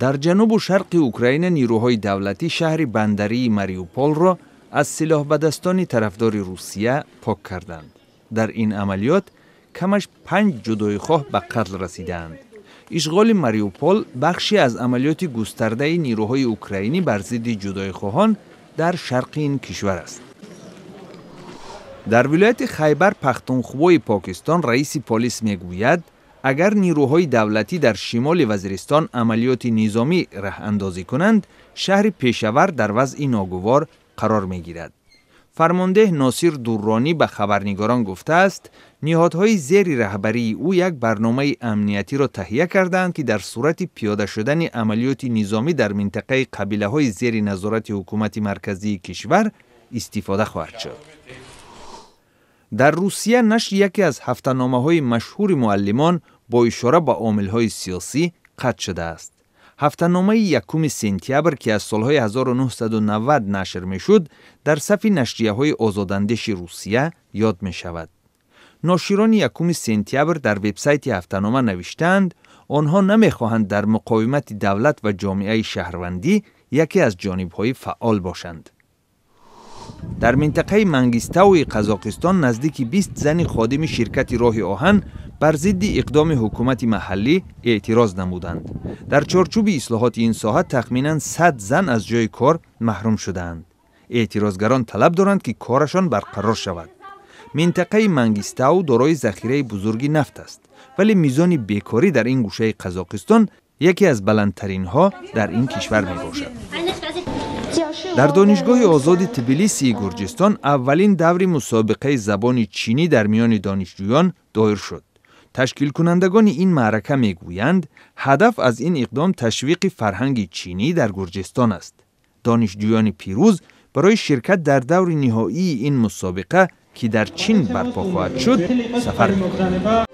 در جنوب و شرق اوکراین نیروهای دولتی شهر بندری مریوپول را از سلاح بدستان طرفدار روسیه پاک کردند. در این عملیات کمش پنج جدای خواه به قتل رسیدند. اشغال مریوپول بخشی از عملیات گسترده نیروهای اوکراینی بر ضد جدای در شرق این کشور است. در ولایت خیبر پختونخوای پاکستان رئیس پلیس میگوید اگر نیروهای دولتی در شمال وزیرستان عملیات نظامی ره اندازی کنند شهر پیشور در وضع ناگوار قرار می گیرد فرمانده ناصر دورانی به خبرنگاران گفته است نهادهای زیر رهبری او یک برنامه امنیتی را تهیه کردند که در صورت پیاده شدن عملیات نظامی در منطقه قبیله های زیر نظارت حکومت مرکزی کشور استفاده خواهد شد در روسیه نشر یکی از هفتنامه های مشهور معلمان با اشاره به عامل های سیاسی قد شده است. هفتنامه یکم سپتامبر که از سالهای 1990 نشر می شد در صف نشریه های آزاداندیش روسیه یاد می شود. ناشران یکم سپتامبر در وبسایت هفتنامه نوشتند آنها نمی خواهند در مقاومت دولت و جامعه شهروندی یکی از جانب های فعال باشند. در منطقه منگیستاوی قزاقستان نزدیک 20 زن خادم شرکت راه آهن بر ضد اقدام حکومت محلی اعتراض نمودند در چارچوب اصلاحات این ساحه تخمینا 100 زن از جای کار محروم شدند اعتراضگران طلب دارند که کارشان برقرار شود منطقه منگیستاو دارای ذخیره بزرگی نفت است ولی میزان بیکاری در این گوشه قزاقستان یکی از بلندترین ها در این کشور می در دانشگاه آزاد تبلیسی گرجستان اولین دوری مسابقه زبان چینی در میان دانشجویان دایر شد. تشکیل کنندگان این معرکه می هدف از این اقدام تشویق فرهنگ چینی در گرجستان است. دانشجویان پیروز برای شرکت در دور نهایی این مسابقه که در چین برپا خواهد شد سفر کنند.